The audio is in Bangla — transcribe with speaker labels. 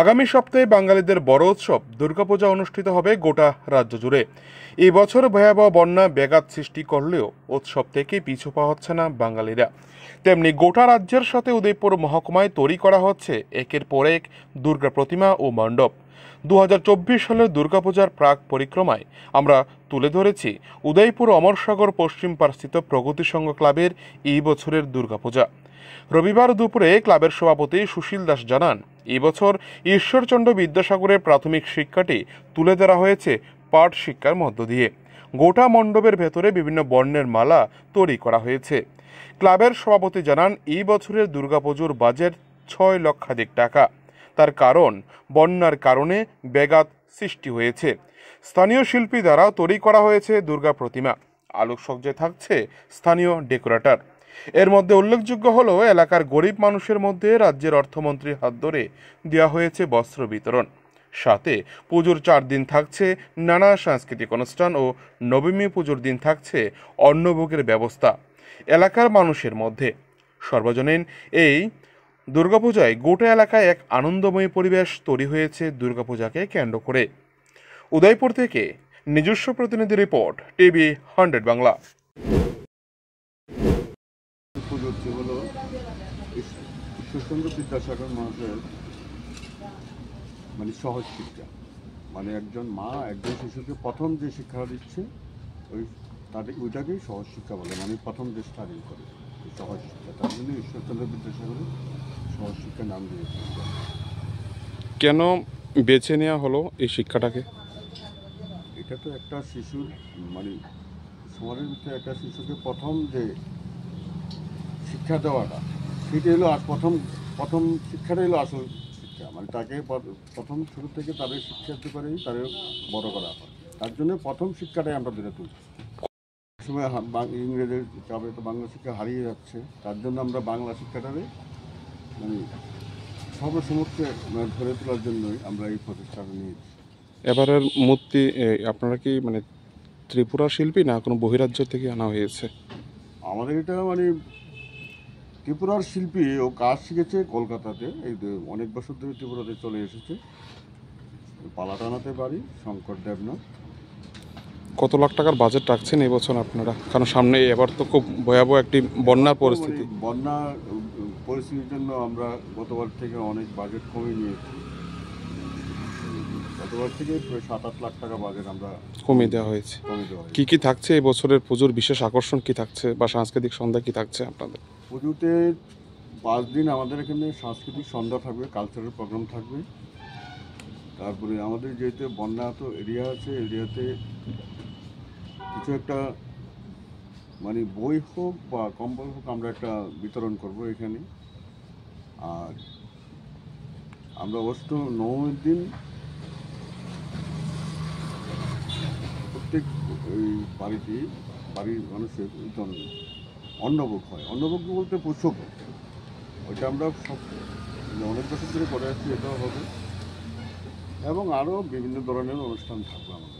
Speaker 1: আগামী সপ্তাহে বাঙালিদের বড় উৎসব দুর্গাপূজা অনুষ্ঠিত হবে গোটা রাজ্য জুড়ে এই বছর ভয়াবহ বন্যা ব্যাঘাত সৃষ্টি করলেও উৎসব থেকে পিছু পাওয়া হচ্ছে না বাঙালিরা তেমনি গোটা রাজ্যের সাথে উদয়পুর মহকুমায় তৈরি করা হচ্ছে একের পর এক দুর্গা প্রতিমা ও মণ্ডপ দু সালের দুর্গাপূজার প্রাক পরিক্রমায় আমরা তুলে ধরেছি উদয়পুর অমরসাগর পশ্চিম পার্শ্বিত প্রগতি সংঘ ক্লাবের এই বছরের দুর্গাপূজা রবিবার দুপুরে ক্লাবের সভাপতি সুশীল দাস জানান এবছর ঈশ্বরচন্দ্র বিদ্যাসাগরের প্রাথমিক শিক্ষাটি তুলে ধরা হয়েছে পাঠ শিক্ষার মধ্য দিয়ে গোটা মণ্ডপের ভেতরে বিভিন্ন বর্ণের মালা তৈরি করা হয়েছে ক্লাবের সভাপতি জানান এই বছরের দুর্গাপুজোর বাজেট ছয় লক্ষাধিক টাকা তার কারণ বন্যার কারণে ব্যাঘাত সৃষ্টি হয়েছে স্থানীয় শিল্পী দ্বারা তৈরি করা হয়েছে দুর্গা প্রতিমা আলোকসজ্জায় থাকছে স্থানীয় ডেকোরেটর এর মধ্যে উল্লেখযোগ্য হল এলাকার গরিব মানুষের মধ্যে রাজ্যের অর্থমন্ত্রীর হাত ধরে দেওয়া হয়েছে বস্ত্র বিতরণ সাথে পুজোর চার দিন থাকছে নানা সাংস্কৃতিক অনুষ্ঠান ও নবমী পুজোর দিন থাকছে অন্নভোগের ব্যবস্থা এলাকার মানুষের মধ্যে সর্বজনীন এই দুর্গাপূজায় গোটা এলাকায় এক আনন্দময় পরিবেশ তৈরি হয়েছে দুর্গাপূজাকে কেন্দ্র করে উদয়পুর থেকে নিজস্ব প্রতিনিধি রিপোর্ট টিভি হান্ড্রেড বাংলা
Speaker 2: সে হলো ঈশ্বরচন্দ্র বিদ্যাসাগর মহাশয়ের মানে সহজ শিক্ষা মানে একজন মা একজন শিশুকে প্রথম যে শিক্ষা দিচ্ছে ওই তাদের ওইটাকেই সহজ শিক্ষা বলে মানে প্রথম যে স্টার্টিং করে সহজ শিক্ষা তার জন্য ঈশ্বরচন্দ্র বিদ্যাসাগরের সহজ শিক্ষা নাম দিয়েছে
Speaker 1: কেন বেছে নেওয়া হলো এই শিক্ষাটাকে
Speaker 2: এটা তো একটা শিশুর মানে সমাজের ভিতরে একটা শিশুকে প্রথম যে শিক্ষা দেওয়াটা সেটি হলো আর প্রথম প্রথম শিক্ষাটাই হলো আসল শিক্ষা মানে তাকে প্রথম শুরু থেকে তাদের শিক্ষার্থী করেই তাদের বড় করা হয় তার জন্য প্রথম শিক্ষাটাই আমরা বেড়ে তুলছি সময় ইংরেজের চাপে তো বাংলা শিক্ষা হারিয়ে যাচ্ছে তার জন্য আমরা বাংলা শিক্ষাটারে মানে সর্বসমক্ষে মানে ধরে তোলার জন্যই আমরা এই প্রতিষ্ঠান নিয়েছি
Speaker 1: এবারের মূর্তি আপনারা কি মানে ত্রিপুরা শিল্পী না কোনো বহিরাজ্য থেকে আনা হয়েছে
Speaker 2: আমাদের এটা মানে ত্রিপুরার শিল্পী ও কাজ শিখেছে কলকাতাতে এই অনেক বছর ধরে ত্রিপুরাতে চলে এসেছে পালাটানাতে পারি শঙ্কর দেবনাথ
Speaker 1: কত লাখ টাকার বাজেট রাখছেন এই বছর আপনারা কারণ সামনে এবার তো খুব ভয়াবহ একটি বন্যা পরিস্থিতি
Speaker 2: বন্যা পরিস্থিতির জন্য আমরা গতবার থেকে অনেক বাজেট কমিয়ে নিয়েছি গতবার থেকে প্রায় সাত আট লাখ টাকা বাজেট আমরা কমিয়ে দেওয়া হয়েছে কমিয়ে দেওয়া হয়েছে কি
Speaker 1: কি থাকছে এই বছরের পুজোর বিশেষ আকর্ষণ কি থাকছে বা সাংস্কৃতিক সন্ধ্যা কি থাকছে
Speaker 2: আপনাদের পুজোতে পাঁচ দিন আমাদের এখানে সাংস্কৃতিক সন্ধ্যা থাকবে কালচারাল প্রোগ্রাম থাকবে তারপরে আমাদের যেহেতু বন্যাহত এরিয়া আছে এরিয়াতে কিছু একটা মানে বই হোক বা কম্বল হোক আমরা একটা বিতরণ করব এখানে আর আমরা অবশ্য নয় দিন প্রত্যেক ওই বাড়িতে বাড়ির মানুষের জন্য অন্নভোগ হয় অন্নভোগ বলতে পোষক ওইটা আমরা সব মানে অনেক বছর ধরে করে আসছি এটাও হবে এবং আরও বিভিন্ন ধরনের অনুষ্ঠান থাকবে আমাদের